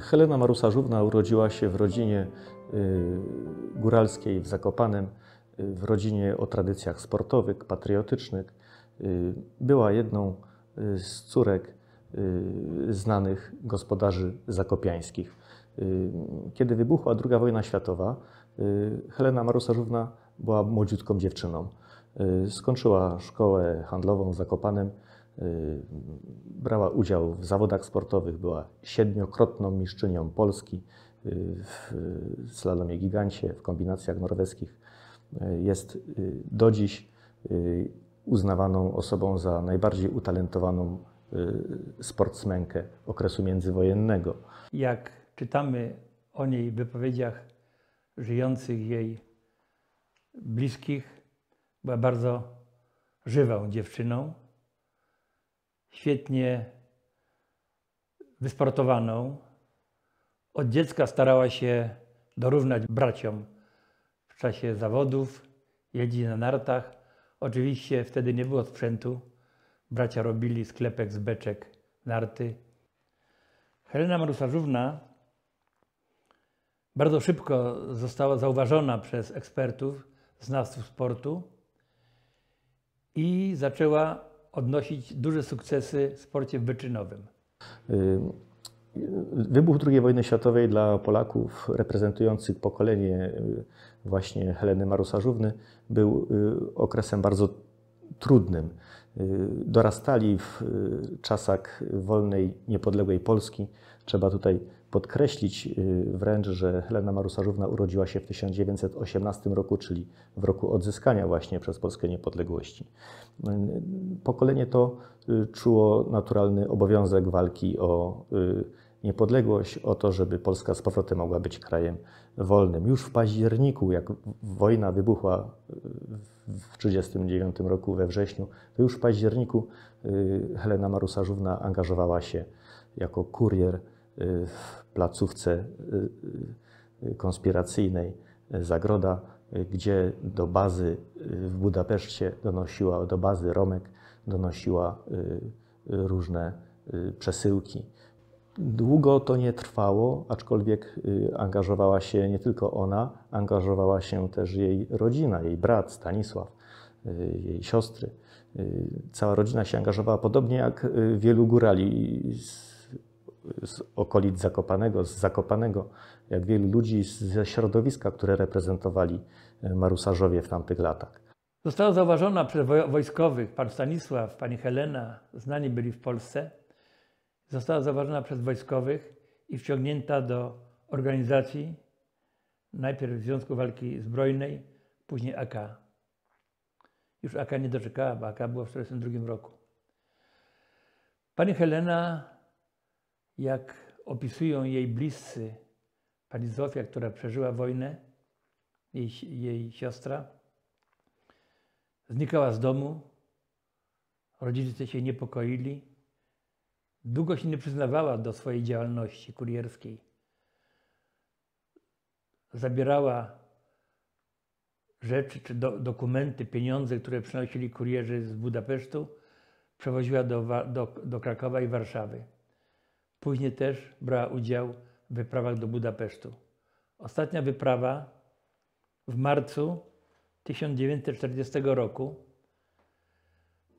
Helena Marusarzówna urodziła się w rodzinie y, góralskiej w Zakopanem, y, w rodzinie o tradycjach sportowych, patriotycznych. Y, była jedną z córek znanych gospodarzy zakopiańskich. Kiedy wybuchła II wojna światowa, Helena Marusarzówna była młodziutką dziewczyną. Skończyła szkołę handlową w Zakopanem, Y, brała udział w zawodach sportowych, była siedmiokrotną mistrzynią Polski y, w slalomie gigancie, w kombinacjach norweskich. Y, jest do dziś uznawaną osobą za najbardziej utalentowaną sportsmenkę okresu międzywojennego. Jak czytamy o niej w wypowiedziach żyjących jej bliskich, była bardzo żywą dziewczyną świetnie wysportowaną. Od dziecka starała się dorównać braciom w czasie zawodów, jeździ na nartach. Oczywiście wtedy nie było sprzętu. Bracia robili sklepek z beczek, narty. Helena Marusarzówna bardzo szybko została zauważona przez ekspertów, znawców sportu i zaczęła odnosić duże sukcesy w sporcie wyczynowym. Y, wybuch II wojny światowej dla Polaków reprezentujących pokolenie y, właśnie Heleny Marusarzówny był y, okresem bardzo trudnym. Y, dorastali w y, czasach wolnej, niepodległej Polski. Trzeba tutaj podkreślić y, wręcz, że Helena Marusarzówna urodziła się w 1918 roku, czyli w roku odzyskania właśnie przez Polskę niepodległości. Pokolenie to czuło naturalny obowiązek walki o niepodległość, o to, żeby Polska z powrotem mogła być krajem wolnym. Już w październiku, jak wojna wybuchła y, w 1939 roku we wrześniu, to już w październiku y, Helena Marusarzówna angażowała się jako kurier y, w placówce konspiracyjnej Zagroda, gdzie do bazy w Budapeszcie donosiła, do bazy Romek donosiła różne przesyłki. Długo to nie trwało, aczkolwiek y, angażowała się nie tylko ona, angażowała się też jej rodzina, jej brat Stanisław, y, jej siostry. Y, cała rodzina się angażowała, podobnie jak wielu górali z, z okolic Zakopanego, z Zakopanego, jak wielu ludzi ze środowiska, które reprezentowali marusarzowie w tamtych latach. Została zauważona przez wojskowych pan Stanisław, pani Helena, znani byli w Polsce została zaważona przez wojskowych i wciągnięta do organizacji, najpierw Związku Walki Zbrojnej, później AK. Już AK nie doczekała, bo AK było w 1942 roku. Pani Helena, jak opisują jej bliscy, pani Zofia, która przeżyła wojnę, jej, jej siostra, znikała z domu, rodzice się niepokoili, Długo się nie przyznawała do swojej działalności kurierskiej. Zabierała rzeczy czy do, dokumenty, pieniądze, które przynosili kurierzy z Budapesztu, przewoziła do, do, do Krakowa i Warszawy. Później też brała udział w wyprawach do Budapesztu. Ostatnia wyprawa w marcu 1940 roku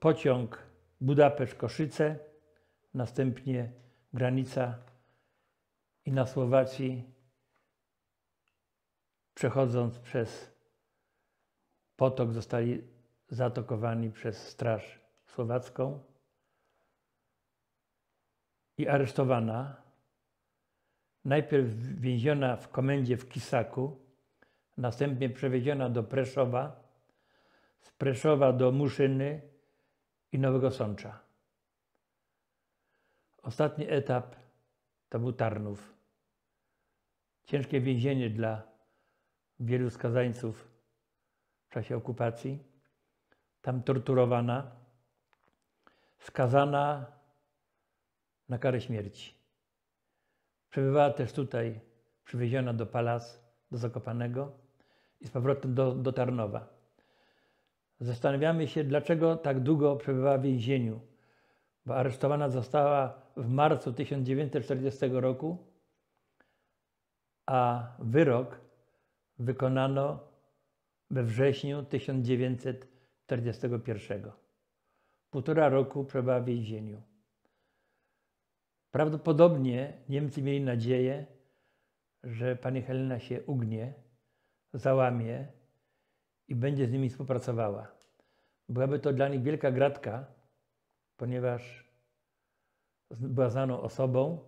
pociąg Budapeszt-Koszyce następnie granica i na Słowacji, przechodząc przez potok, zostali zatokowani przez Straż Słowacką i aresztowana. Najpierw więziona w komendzie w Kisaku, następnie przewieziona do Preszowa, z Preszowa do Muszyny i Nowego Sącza. Ostatni etap to był Tarnów. Ciężkie więzienie dla wielu skazańców w czasie okupacji. Tam torturowana, skazana na karę śmierci. Przebywała też tutaj, przywieziona do Palas, do Zakopanego i z powrotem do, do Tarnowa. Zastanawiamy się, dlaczego tak długo przebywała w więzieniu, bo aresztowana została w marcu 1940 roku, a wyrok wykonano we wrześniu 1941. Półtora roku przebywa w więzieniu. Prawdopodobnie Niemcy mieli nadzieję, że pani Helena się ugnie, załamie i będzie z nimi współpracowała. Byłaby to dla nich wielka gratka, ponieważ zbłazaną osobą,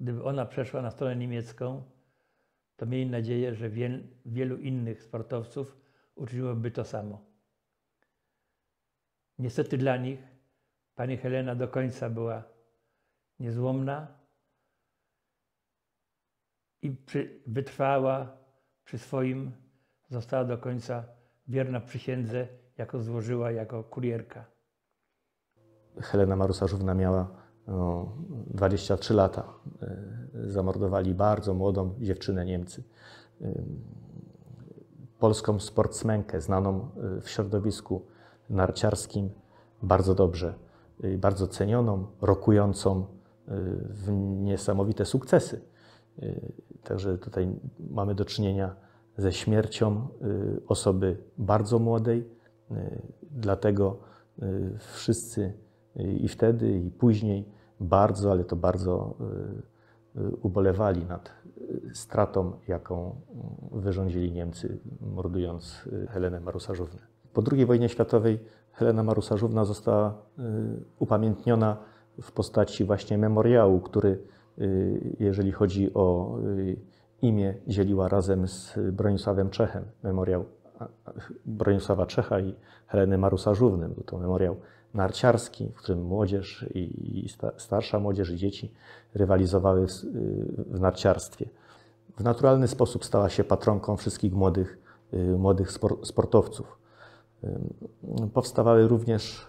gdyby ona przeszła na stronę niemiecką, to mieli nadzieję, że wiel, wielu innych sportowców uczyniłoby to samo. Niestety dla nich pani Helena do końca była niezłomna i przy, wytrwała przy swoim, została do końca wierna przysiędze, jaką złożyła jako kurierka. Helena Marusarzówna miała 23 lata e, zamordowali bardzo młodą dziewczynę Niemcy. E, polską sportsmenkę, znaną e, w środowisku narciarskim bardzo dobrze, bardzo cenioną, rokującą w niesamowite sukcesy. Także tutaj mamy do czynienia ze śmiercią osoby bardzo młodej, dlatego wszyscy i wtedy, i później bardzo, ale to bardzo y, y, ubolewali nad y, stratą, jaką mm, wyrządzili Niemcy, mordując Helenę Marusarzównę. Po II wojnie światowej Helena Marusarzówna została upamiętniona w postaci właśnie memoriału, który, jeżeli chodzi o imię, dzieliła razem z Bronisławem Czechem. Memoriał Bronisława Czecha i Heleny Marusarzówny był to memoriał narciarski, w którym młodzież i starsza młodzież i dzieci rywalizowały y, w narciarstwie. W naturalny sposób stała się patronką wszystkich młodych, y, młodych sportowców. Powstawały również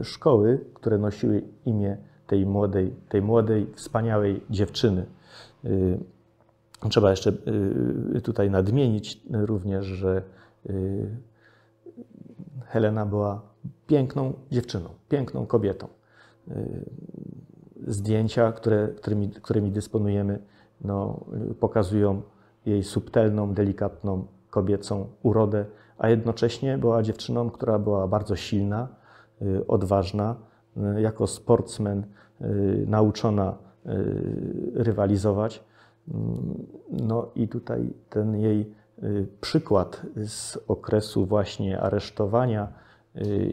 y, szkoły, które nosiły imię tej młodej, tej młodej wspaniałej dziewczyny. Trzeba jeszcze tutaj nadmienić również, że Helena była piękną dziewczyną, piękną kobietą. Y, zdjęcia, które, którymi, którymi dysponujemy, no, pokazują jej subtelną, delikatną, kobiecą urodę, a jednocześnie była dziewczyną, która była bardzo silna, y, odważna, y, jako sportsmen nauczona rywalizować. Mm, no i tutaj ten jej przykład z okresu właśnie aresztowania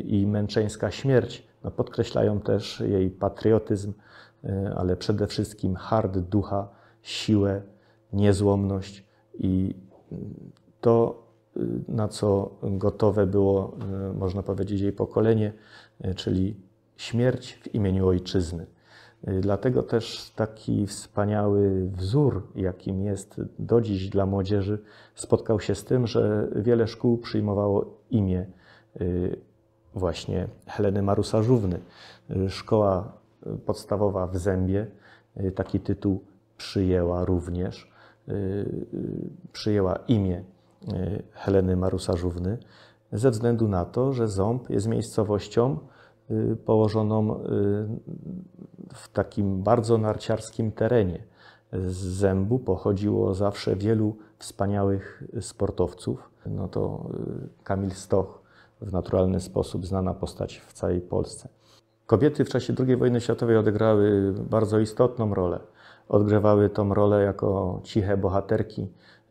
i męczeńska śmierć no podkreślają też jej patriotyzm, e, ale przede wszystkim hard ducha, siłę, niezłomność i mm, to, y, na co gotowe było, e, można powiedzieć, jej pokolenie, e, czyli śmierć w imieniu ojczyzny. Dlatego też taki wspaniały wzór, jakim jest do dziś dla młodzieży, spotkał się z tym, że wiele szkół przyjmowało imię y, właśnie Heleny Marusarzówny. Szkoła y, podstawowa w Zębie y, taki tytuł przyjęła również. Y, przyjęła imię Heleny Marusarzówny ze względu na to, że Ząb jest miejscowością położoną w takim bardzo narciarskim terenie. Z Zębu pochodziło zawsze wielu wspaniałych sportowców. No to Kamil Stoch, w naturalny sposób znana postać w całej Polsce. Kobiety w czasie II wojny światowej odegrały bardzo istotną rolę. Odgrywały tą rolę jako ciche bohaterki,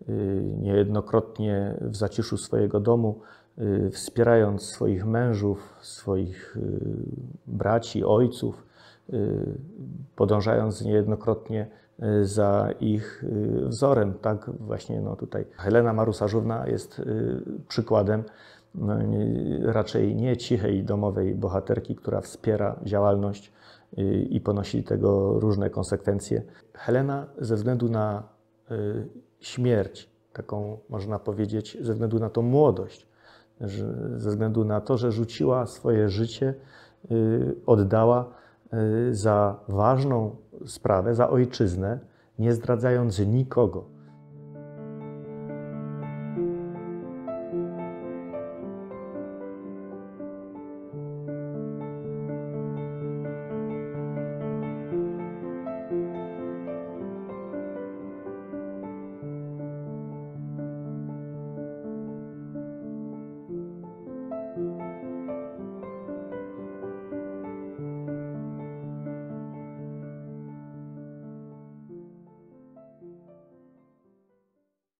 y, niejednokrotnie w zaciszu swojego domu, y, wspierając swoich mężów, swoich y, braci, ojców, podążając niejednokrotnie Y, za ich y, wzorem. Tak właśnie no, tutaj Helena Marusarzówna jest y, przykładem no, raczej nie cichej domowej bohaterki, która wspiera działalność i ponosi tego różne konsekwencje. Helena ze względu na śmierć, taką można powiedzieć, ze względu na tą młodość, ze względu na to, że rzuciła swoje życie, oddała Y, za ważną sprawę, za ojczyznę, nie zdradzając nikogo.